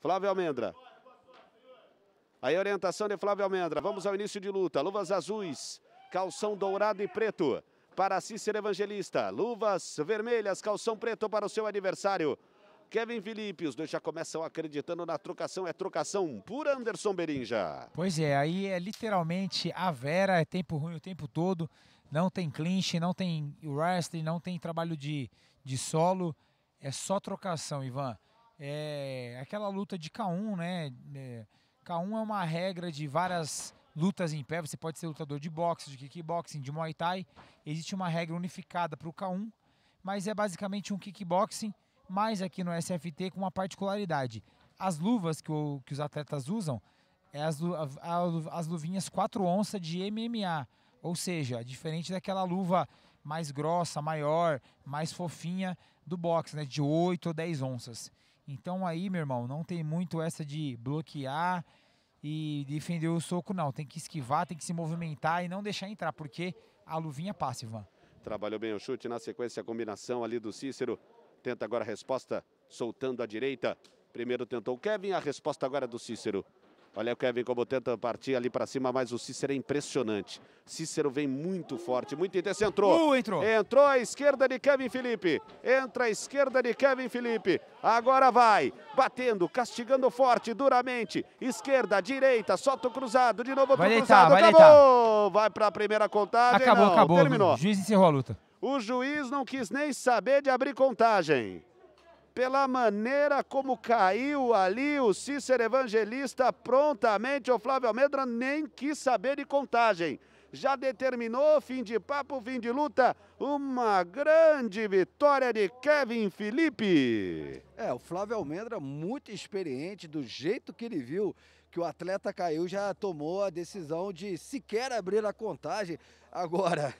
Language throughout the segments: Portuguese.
Flávio Almendra. Aí a orientação de Flávio Almendra. Vamos ao início de luta. Luvas azuis, calção dourado e preto para Cícero Evangelista. Luvas vermelhas, calção preto para o seu adversário. Kevin Felipe, os dois já começam acreditando na trocação, é trocação por Anderson Berinja. Pois é, aí é literalmente a Vera, é tempo ruim o tempo todo, não tem clinch, não tem wrestling, não tem trabalho de, de solo, é só trocação, Ivan é aquela luta de K1, né? É, K1 é uma regra de várias lutas em pé. Você pode ser lutador de boxe, de kickboxing, de muay thai. Existe uma regra unificada para o K1, mas é basicamente um kickboxing, mais aqui no SFT com uma particularidade. As luvas que, o, que os atletas usam é as, as luvinhas 4 onça de MMA, ou seja, diferente daquela luva mais grossa, maior, mais fofinha do boxe, né, de 8 ou 10 onças. Então aí, meu irmão, não tem muito essa de bloquear e defender o soco, não. Tem que esquivar, tem que se movimentar e não deixar entrar, porque a luvinha passa, Ivan. Trabalhou bem o chute, na sequência a combinação ali do Cícero. Tenta agora a resposta, soltando a direita. Primeiro tentou o Kevin, a resposta agora é do Cícero. Olha o Kevin como tenta partir ali para cima, mas o Cícero é impressionante. Cícero vem muito forte, muito intenso. Entrou. Uh, entrou. Entrou à esquerda de Kevin Felipe. Entra à esquerda de Kevin Felipe. Agora vai. Batendo, castigando forte, duramente. Esquerda, direita, solta o cruzado. De novo outro vai cruzado. Deitar, acabou. Vai, vai para a primeira contagem. Acabou, não, acabou. Terminou. O juiz encerrou a luta. O juiz não quis nem saber de abrir contagem pela maneira como caiu ali o Cícero Evangelista prontamente, o Flávio Almedra nem quis saber de contagem. Já determinou fim de papo, fim de luta, uma grande vitória de Kevin Felipe. É, o Flávio Almendra muito experiente, do jeito que ele viu que o atleta caiu, já tomou a decisão de sequer abrir a contagem. Agora,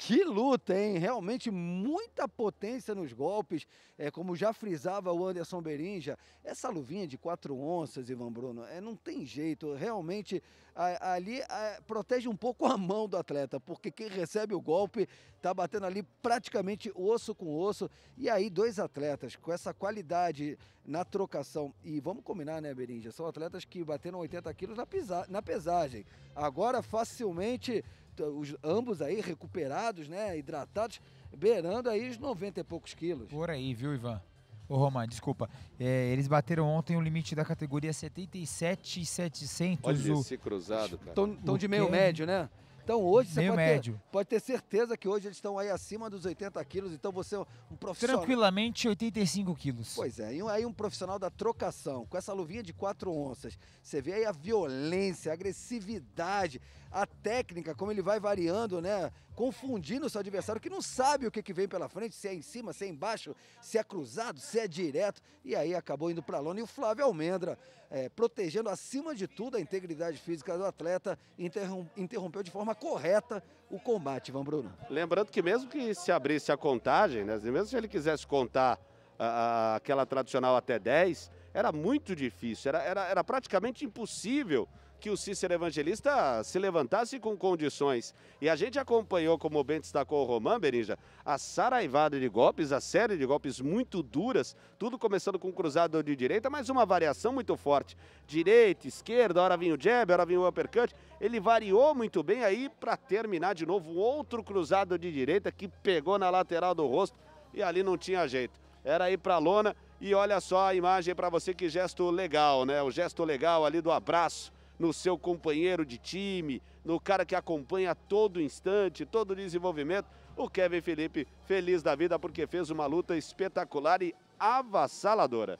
que luta, hein? Realmente muita potência nos golpes. É, como já frisava o Anderson Berinja, essa luvinha de quatro onças, Ivan Bruno, é, não tem jeito. Realmente a, ali a, protege um pouco a mão do atleta, porque quem recebe o golpe está batendo ali praticamente osso com osso. E aí, dois atletas com essa qualidade na trocação. E vamos combinar, né, Berinja? São atletas que bateram 80 quilos na, pisa, na pesagem. Agora, facilmente os, ambos aí recuperados, né? Hidratados, beirando aí os 90 e poucos quilos. Por aí, viu, Ivan? Ô, Roman, desculpa. É, eles bateram ontem o limite da categoria 77,700. Olha o... esse cruzado, cara. Estão tão de meio médio, né? Então hoje você pode ter, pode ter, certeza que hoje eles estão aí acima dos 80 quilos, então você é um profissional... Tranquilamente 85 quilos. Pois é, e aí um profissional da trocação, com essa luvinha de 4 onças, você vê aí a violência, a agressividade, a técnica, como ele vai variando, né? Confundindo o seu adversário que não sabe o que, que vem pela frente, se é em cima, se é embaixo, se é cruzado, se é direto. E aí acabou indo para a lona. E o Flávio Almendra, é, protegendo acima de tudo a integridade física do atleta, interrom interrompeu de forma correta o combate, Ivan Bruno. Lembrando que mesmo que se abrisse a contagem, né, mesmo se ele quisesse contar a, a, aquela tradicional até 10, era muito difícil, era, era, era praticamente impossível que o Cícero Evangelista se levantasse com condições. E a gente acompanhou, como bem destacou o Román Berinja, a saraivada de golpes, a série de golpes muito duras, tudo começando com um cruzado de direita, mas uma variação muito forte. Direita, esquerda, hora vinha o jab, hora vinha o uppercut. Ele variou muito bem aí para terminar de novo outro cruzado de direita que pegou na lateral do rosto e ali não tinha jeito. Era aí para lona e olha só a imagem para você que gesto legal, né? O gesto legal ali do abraço no seu companheiro de time, no cara que acompanha todo instante, todo desenvolvimento. O Kevin Felipe feliz da vida porque fez uma luta espetacular e avassaladora.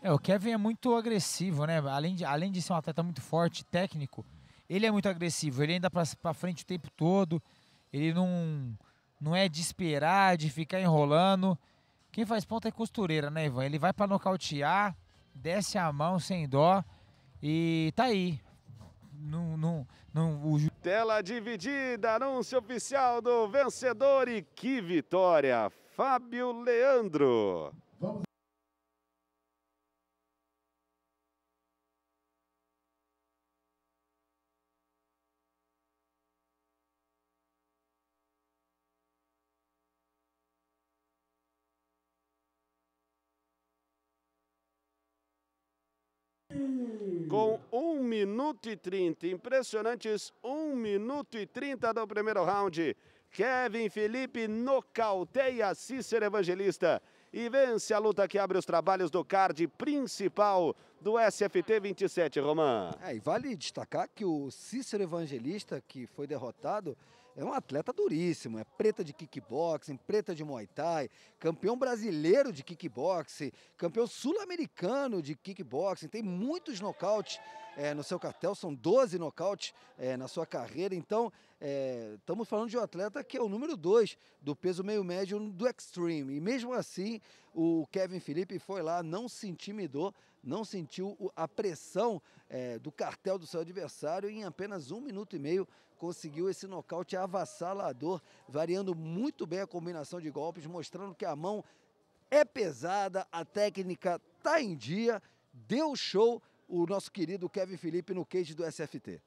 É, o Kevin é muito agressivo, né? Além de, além de ser um atleta muito forte, técnico, ele é muito agressivo. Ele anda para frente o tempo todo. Ele não, não é de esperar, de ficar enrolando. Quem faz ponta é costureira, né, Ivan? Ele vai para nocautear, desce a mão sem dó e tá aí não, não, não o... Tela dividida, anúncio oficial do vencedor e que vitória, Fábio Leandro. Vamos com 1 minuto e 30. Impressionantes 1 minuto e 30 do primeiro round. Kevin Felipe nocauteia Cícero Evangelista e vence a luta que abre os trabalhos do card principal do SFT 27, Roman. É, e vale destacar que o Cícero Evangelista, que foi derrotado, é um atleta duríssimo, é preta de kickboxing, preta de muay thai, campeão brasileiro de kickboxing, campeão sul-americano de kickboxing, tem muitos nocautes é, no seu cartel, são 12 nocautes é, na sua carreira, então é, estamos é, falando de um atleta que é o número 2 do peso meio médio do Extreme, e mesmo assim o Kevin Felipe foi lá, não se intimidou, não sentiu a pressão é, do cartel do seu adversário e em apenas um minuto e meio conseguiu esse nocaute avassalador, variando muito bem a combinação de golpes, mostrando que a mão é pesada, a técnica está em dia, deu show o nosso querido Kevin Felipe no cage do SFT.